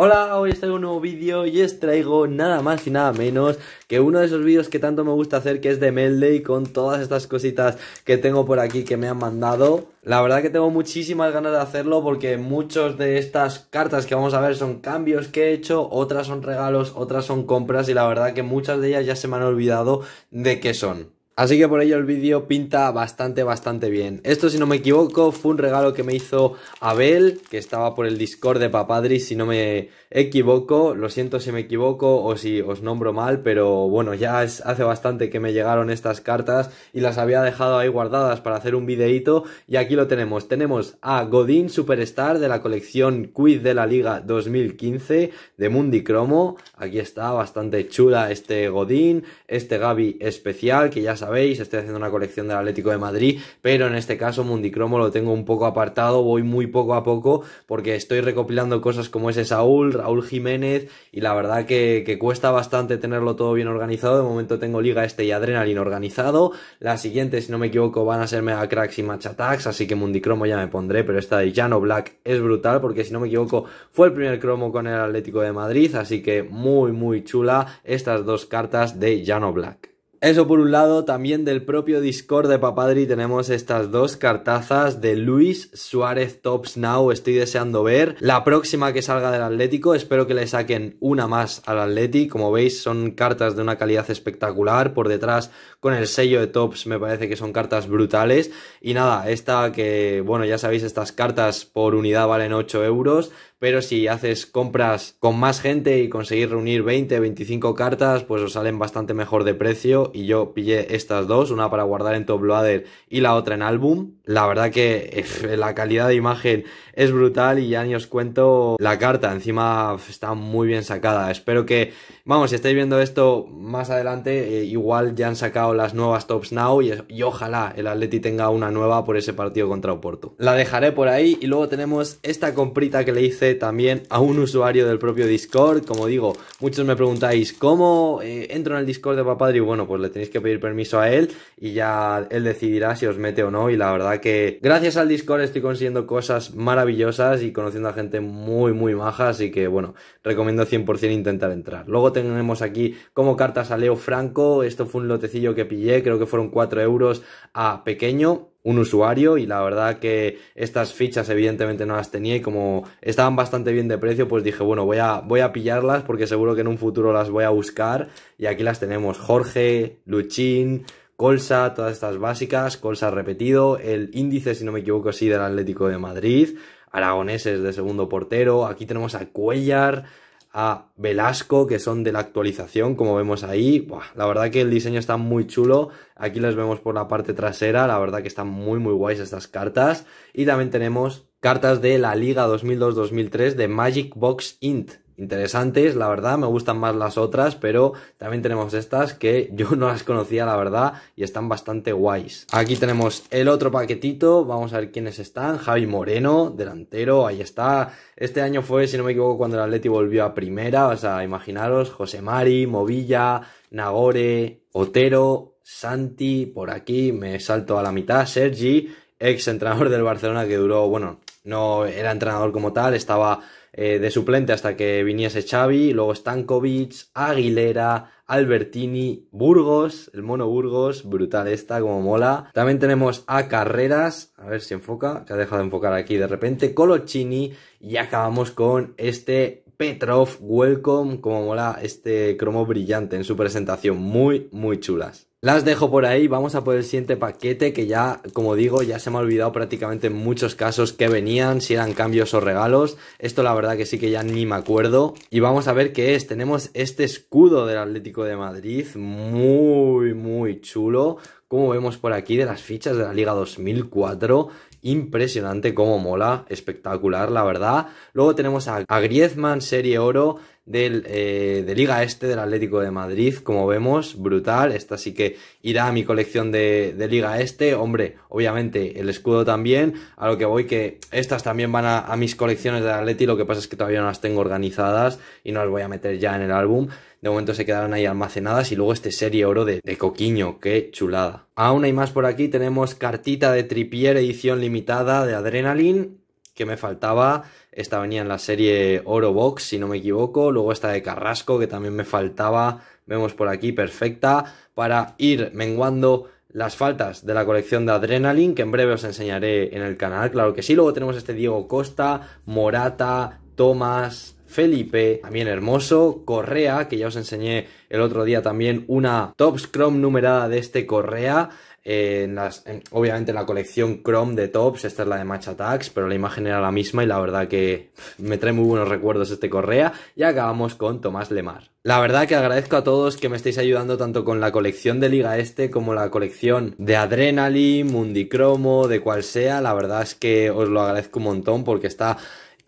Hola, hoy os traigo un nuevo vídeo y os traigo nada más y nada menos que uno de esos vídeos que tanto me gusta hacer que es de Melday con todas estas cositas que tengo por aquí que me han mandado. La verdad que tengo muchísimas ganas de hacerlo porque muchos de estas cartas que vamos a ver son cambios que he hecho, otras son regalos, otras son compras y la verdad que muchas de ellas ya se me han olvidado de qué son. Así que por ello el vídeo pinta bastante, bastante bien. Esto, si no me equivoco, fue un regalo que me hizo Abel, que estaba por el Discord de Papadri, si no me equivoco. Lo siento si me equivoco o si os nombro mal, pero bueno, ya hace bastante que me llegaron estas cartas y las había dejado ahí guardadas para hacer un videíto. Y aquí lo tenemos. Tenemos a Godín Superstar de la colección Quiz de la Liga 2015 de Mundi Cromo. Aquí está, bastante chula este Godín, este Gabi especial, que ya sabéis sabéis, estoy haciendo una colección del Atlético de Madrid, pero en este caso Mundicromo lo tengo un poco apartado, voy muy poco a poco porque estoy recopilando cosas como ese Saúl, Raúl Jiménez y la verdad que, cuesta bastante tenerlo todo bien organizado, de momento tengo Liga Este y Adrenalin organizado, las siguientes si no me equivoco van a ser Mega Cracks y Match Attacks, así que Mundicromo ya me pondré, pero esta de Llano Black es brutal porque si no me equivoco fue el primer cromo con el Atlético de Madrid, así que muy muy chula estas dos cartas de Llano Black. Eso por un lado, también del propio Discord de Papadri tenemos estas dos cartazas de Luis Suárez Tops Now, estoy deseando ver. La próxima que salga del Atlético, espero que le saquen una más al Atlético. como veis son cartas de una calidad espectacular, por detrás con el sello de tops, me parece que son cartas brutales. Y nada, esta que, bueno, ya sabéis, estas cartas por unidad valen 8 euros, pero si haces compras con más gente y conseguís reunir 20, 25 cartas, pues os salen bastante mejor de precio. Y yo pillé estas dos, una para guardar en top loader y la otra en álbum. La verdad que eh, la calidad de imagen es brutal y ya ni os cuento la carta. Encima está muy bien sacada. Espero que, vamos, si estáis viendo esto más adelante, eh, igual ya han sacado las nuevas tops now y, ojalá el Atleti tenga una nueva por ese partido contra Oporto. La dejaré por ahí y luego tenemos esta comprita que le hice también a un usuario del propio Discord. Como digo, muchos me preguntáis cómo eh, entro en el Discord de Papadri. Bueno, pues le tenéis que pedir permiso a él y ya él decidirá si os mete o no. Y la verdad que gracias al Discord estoy consiguiendo cosas maravillosas y conociendo a gente muy, muy maja. Así que bueno, recomiendo 100% intentar entrar. Luego tenemos aquí como cartas a Leo Franco. Esto fue un lotecillo que que pillé, creo que fueron 4 euros a pequeño, un usuario y la verdad que estas fichas evidentemente no las tenía y como estaban bastante bien de precio pues dije bueno voy a, voy a pillarlas porque seguro que en un futuro las voy a buscar y aquí las tenemos Jorge, Luchín, Colsa, todas estas básicas, Colsa repetido, el índice si no me equivoco sí del Atlético de Madrid, aragoneses de segundo portero, aquí tenemos a Cuellar a Velasco, que son de la actualización, como vemos ahí. la verdad que el diseño está muy chulo. Aquí las vemos por la parte trasera. La verdad que están muy, muy guays estas cartas. Y también tenemos cartas de la Liga 2002-2003 de Magic Box Int interesantes, la verdad, me gustan más las otras, pero también tenemos estas que yo no las conocía, la verdad, y están bastante guays. Aquí tenemos el otro paquetito, vamos a ver quiénes están, Javi Moreno, delantero, ahí está, este año fue, si no me equivoco, cuando el Atleti volvió a primera, o sea, imaginaros, José Mari, Movilla, Nagore, Otero, Santi, por aquí, me salto a la mitad, Sergi, ex entrenador del Barcelona que duró, bueno, no era entrenador como tal, estaba eh, de suplente hasta que viniese Xavi, luego Stankovic, Aguilera, Albertini, Burgos, el mono Burgos, brutal esta, como mola. También tenemos a Carreras, a ver si enfoca, que ha dejado de enfocar aquí de repente, Colocini. y acabamos con este Petrov, Welcome, como mola este cromo brillante en su presentación, muy, muy chulas. Las dejo por ahí, vamos a por el siguiente paquete que ya, como digo, ya se me ha olvidado prácticamente muchos casos que venían, si eran cambios o regalos. Esto la verdad que sí que ya ni me acuerdo. Y vamos a ver qué es. Tenemos este escudo del Atlético de Madrid, muy, muy chulo. Como vemos por aquí, de las fichas de la Liga 2004. Impresionante, cómo mola, espectacular, la verdad. Luego tenemos a Griezmann, Serie Oro del, eh, de Liga Este del Atlético de Madrid, como vemos, brutal. Esta sí que irá a mi colección de, Liga Este. Hombre, obviamente el escudo también. A lo que voy que estas también van a, mis colecciones de Atleti. Lo que pasa es que todavía no las tengo organizadas y no las voy a meter ya en el álbum. De momento se quedarán ahí almacenadas y luego este serie oro de, de Coquiño, qué chulada. Aún hay más por aquí, tenemos cartita de Tripier edición limitada de Adrenaline que me faltaba. Esta venía en la serie Oro Box, si no me equivoco. Luego esta de Carrasco, que también me faltaba. Vemos por aquí, perfecta. Para ir menguando las faltas de la colección de Adrenaline, que en breve os enseñaré en el canal, claro que sí. Luego tenemos este Diego Costa, Morata, Tomás, Felipe, también hermoso, Correa, que ya os enseñé el otro día también una top scrum numerada de este Correa, en las, obviamente la colección Chrome de Tops, esta es la de Match Attacks, pero la imagen era la misma y la verdad que me trae muy buenos recuerdos este Correa. Y acabamos con Tomás Lemar. La verdad que agradezco a todos que me estéis ayudando tanto con la colección de Liga Este como la colección de Adrenaline, Mundicromo, de cual sea. La verdad es que os lo agradezco un montón porque está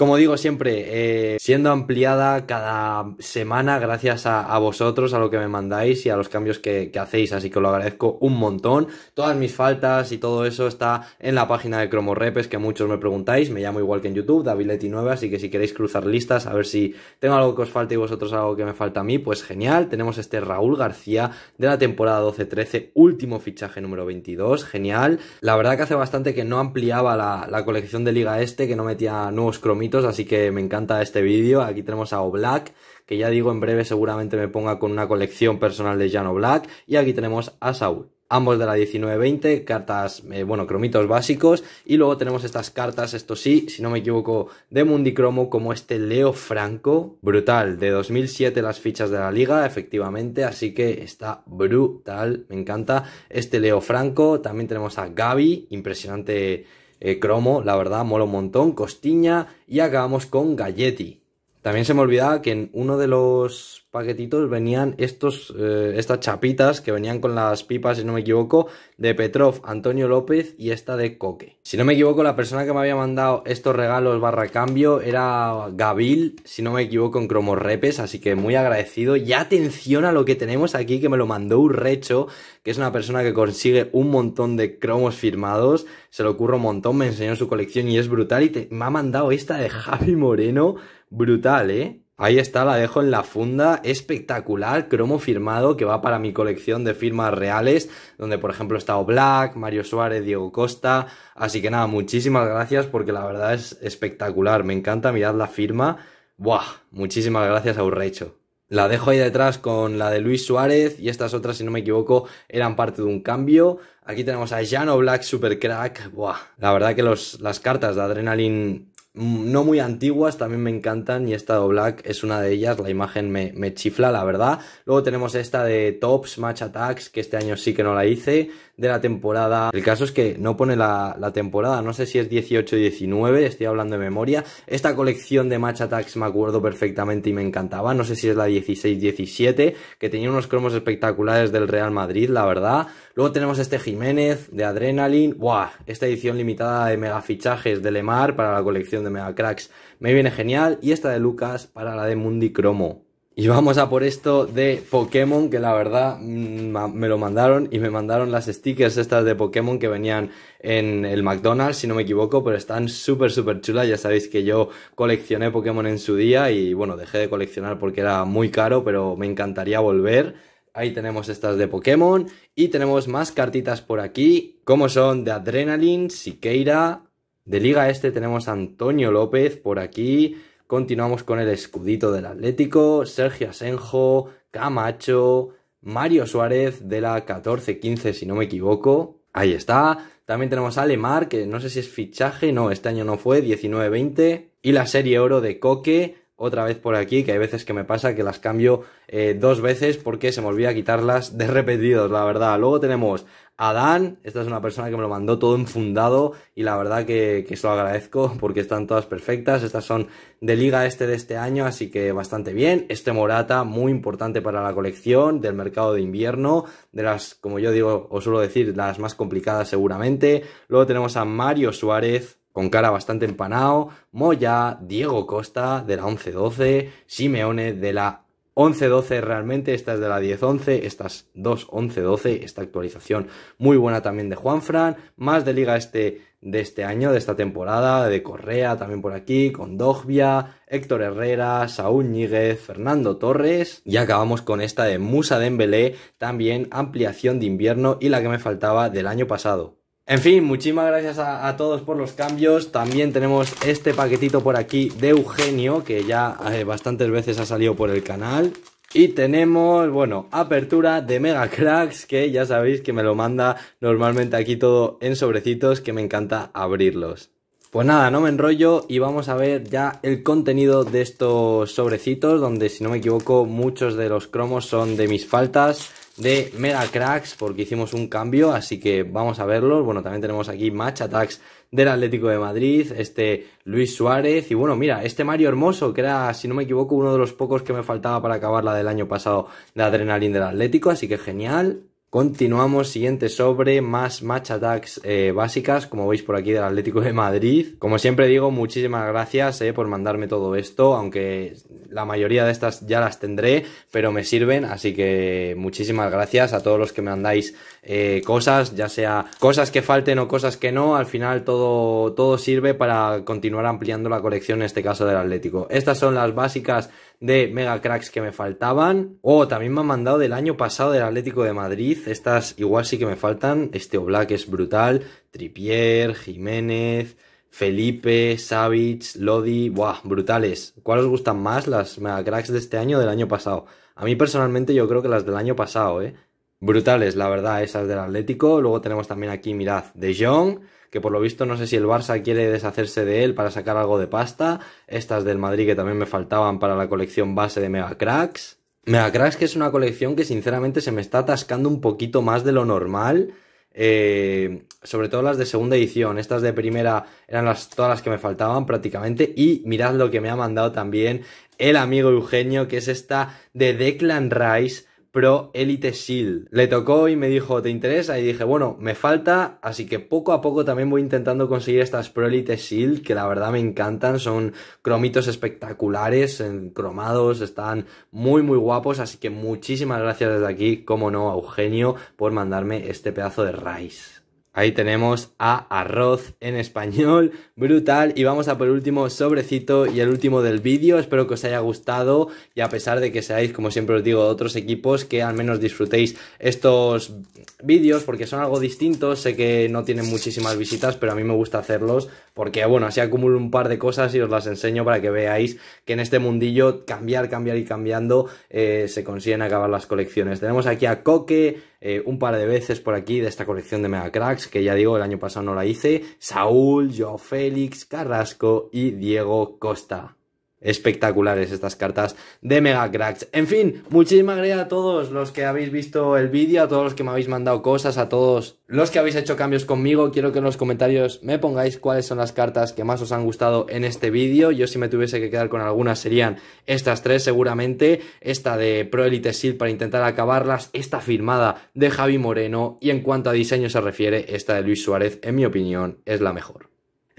como digo siempre, eh, siendo ampliada cada semana gracias a, vosotros, a lo que me mandáis y a los cambios que, hacéis, así que lo agradezco un montón. Todas mis faltas y todo eso está en la página de Cromorepes que muchos me preguntáis, me llamo igual que en YouTube, Davileti9, así que si queréis cruzar listas, a ver si tengo algo que os falta y vosotros algo que me falta a mí, pues genial. Tenemos este Raúl García de la temporada 12-13, último fichaje número 22, genial. La verdad que hace bastante que no ampliaba la, la colección de Liga Este, que no metía nuevos cromitos así que me encanta este vídeo. Aquí tenemos a Black, que ya digo, en breve seguramente me ponga con una colección personal de Jan Black, Y aquí tenemos a Saúl ambos de la 19-20, cartas, eh, bueno, cromitos básicos, y luego tenemos estas cartas, esto sí, si no me equivoco, de Mundicromo, como este Leo Franco, brutal, de 2007 las fichas de la liga, efectivamente, así que está brutal, me encanta este Leo Franco, también tenemos a Gaby, impresionante eh, Cromo, la verdad, mola un montón, Costiña y hagamos con Galletti. También se me olvidaba que en uno de los paquetitos venían estos, eh, estas chapitas que venían con las pipas, si no me equivoco, de Petrov, Antonio López y esta de Coque. Si no me equivoco, la persona que me había mandado estos regalos barra cambio era Gabil, si no me equivoco, en repes así que muy agradecido. Y atención a lo que tenemos aquí, que me lo mandó Urrecho, que es una persona que consigue un montón de cromos firmados, se lo ocurre un montón, me enseñó su colección y es brutal. Y me ha mandado esta de Javi Moreno Brutal, ¿eh? Ahí está, la dejo en la funda, espectacular, cromo firmado que va para mi colección de firmas reales, donde por ejemplo está Black, Mario Suárez, Diego Costa, así que nada, muchísimas gracias porque la verdad es espectacular, me encanta, mirar la firma, ¡buah! Muchísimas gracias a Urrecho. La dejo ahí detrás con la de Luis Suárez y estas otras, si no me equivoco, eran parte de un cambio. Aquí tenemos a Jano Black Supercrack. Buah, la verdad que los, las cartas de Adrenaline Mm, no muy antiguas, también me encantan y esta de Black es una de ellas, la imagen me, me chifla, la verdad. Luego tenemos esta de Tops, Match Attacks, que este año sí que no la hice, de la temporada. El caso es que no pone la, temporada, no sé si es 18-19, estoy hablando de memoria. Esta colección de Match Attacks me acuerdo perfectamente y me encantaba, no sé si es la 16-17, que tenía unos cromos espectaculares del Real Madrid, la verdad. Luego tenemos este Jiménez de Adrenaline, ¡buah! Esta edición limitada de mega fichajes de Lemar para la colección de mega cracks me viene genial y esta de Lucas para la de Mundi Cromo. Y vamos a por esto de Pokémon, que la verdad mm, me lo mandaron y me mandaron las stickers estas de Pokémon que venían en el McDonald's, si no me equivoco, pero están súper, súper chulas. Ya sabéis que yo coleccioné Pokémon en su día y bueno, dejé de coleccionar porque era muy caro, pero me encantaría volver. Ahí tenemos estas de Pokémon y tenemos más cartitas por aquí, como son de Adrenaline, Siqueira, de Liga Este tenemos a Antonio López por aquí, Continuamos con el escudito del Atlético, Sergio Asenjo, Camacho, Mario Suárez de la 14-15 si no me equivoco. Ahí está. También tenemos a Lemar, que no sé si es fichaje, no, este año no fue, 19-20. Y la Serie Oro de Coque, otra vez por aquí, que hay veces que me pasa que las cambio eh, dos veces porque se me olvida quitarlas de repetidos, la verdad. Luego tenemos a Dan, esta es una persona que me lo mandó todo enfundado y la verdad que, que se lo agradezco porque están todas perfectas. Estas son de liga este de este año, así que bastante bien. Este Morata, muy importante para la colección del mercado de invierno, de las, como yo digo, os suelo decir, las más complicadas seguramente. Luego tenemos a Mario Suárez, con cara bastante empanado, Moya, Diego Costa de la 11-12, Simeone de la 11-12 realmente, esta es de la 10-11, estas dos 11-12, esta actualización muy buena también de Juanfran, más de liga este de este año, de esta temporada, de Correa también por aquí, con Dogbia, Héctor Herrera, Saúl Ñíguez, Fernando Torres y acabamos con esta de Musa Dembélé, también ampliación de invierno y la que me faltaba del año pasado, en fin, muchísimas gracias a, todos por los cambios. También tenemos este paquetito por aquí de Eugenio, que ya eh, bastantes veces ha salido por el canal. Y tenemos, bueno, apertura de Mega Cracks, que ya sabéis que me lo manda normalmente aquí todo en sobrecitos, que me encanta abrirlos. Pues nada, no me enrollo y vamos a ver ya el contenido de estos sobrecitos, donde si no me equivoco muchos de los cromos son de mis faltas de Mega Cracks, porque hicimos un cambio, así que vamos a verlos. Bueno, también tenemos aquí Match Attacks del Atlético de Madrid, este Luis Suárez y bueno, mira, este Mario Hermoso, que era, si no me equivoco, uno de los pocos que me faltaba para acabar la del año pasado de Adrenalin del Atlético, así que genial. Continuamos, siguiente sobre más match attacks eh, básicas, como veis por aquí del Atlético de Madrid. Como siempre digo, muchísimas gracias eh, por mandarme todo esto, aunque la mayoría de estas ya las tendré, pero me sirven, así que muchísimas gracias a todos los que me mandáis eh, cosas, ya sea cosas que falten o cosas que no, al final todo, todo sirve para continuar ampliando la colección, en este caso del Atlético. Estas son las básicas de mega cracks que me faltaban. Oh, también me han mandado del año pasado del Atlético de Madrid. Estas igual sí que me faltan. Este Oblak es brutal. Tripier, Jiménez, Felipe, Savic, Lodi. Buah, brutales. ¿Cuál os gustan más? Las mega cracks de este año o del año pasado. A mí personalmente yo creo que las del año pasado, ¿eh? brutales, la verdad, esas del Atlético. Luego tenemos también aquí, mirad, De Jong, que por lo visto no sé si el Barça quiere deshacerse de él para sacar algo de pasta. Estas del Madrid que también me faltaban para la colección base de Mega Cracks. Mega Cracks que es una colección que sinceramente se me está atascando un poquito más de lo normal. Eh, sobre todo las de segunda edición, estas de primera eran las, todas las que me faltaban prácticamente y mirad lo que me ha mandado también el amigo Eugenio que es esta de Declan Rice Pro Elite Shield. Le tocó y me dijo, ¿te interesa? Y dije, bueno, me falta, así que poco a poco también voy intentando conseguir estas Pro Elite Shield, que la verdad me encantan, son cromitos espectaculares, cromados, están muy muy guapos, así que muchísimas gracias desde aquí, como no, a Eugenio, por mandarme este pedazo de Rice. Ahí tenemos a arroz en español, brutal. Y vamos a por el último sobrecito y el último del vídeo. Espero que os haya gustado y a pesar de que seáis, como siempre os digo, otros equipos, que al menos disfrutéis estos vídeos porque son algo distintos. Sé que no tienen muchísimas visitas, pero a mí me gusta hacerlos porque, bueno, así acumulo un par de cosas y os las enseño para que veáis que en este mundillo cambiar, cambiar y cambiando eh, se consiguen acabar las colecciones. Tenemos aquí a Coque, eh, un par de veces por aquí de esta colección de Mega Cracks, que ya digo, el año pasado no la hice, Saúl, Joao Félix, Carrasco y Diego Costa espectaculares estas cartas de Mega Cracks. En fin, muchísimas gracias a todos los que habéis visto el vídeo, a todos los que me habéis mandado cosas, a todos los que habéis hecho cambios conmigo. Quiero que en los comentarios me pongáis cuáles son las cartas que más os han gustado en este vídeo. Yo si me tuviese que quedar con algunas serían estas tres seguramente, esta de Pro Elite Shield para intentar acabarlas, esta firmada de Javi Moreno y en cuanto a diseño se refiere, esta de Luis Suárez en mi opinión es la mejor.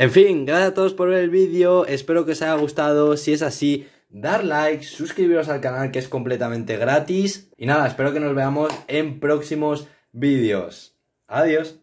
En fin, gracias a todos por ver el vídeo, espero que os haya gustado, si es así, dar like, suscribiros al canal que es completamente gratis y nada, espero que nos veamos en próximos vídeos. Adiós.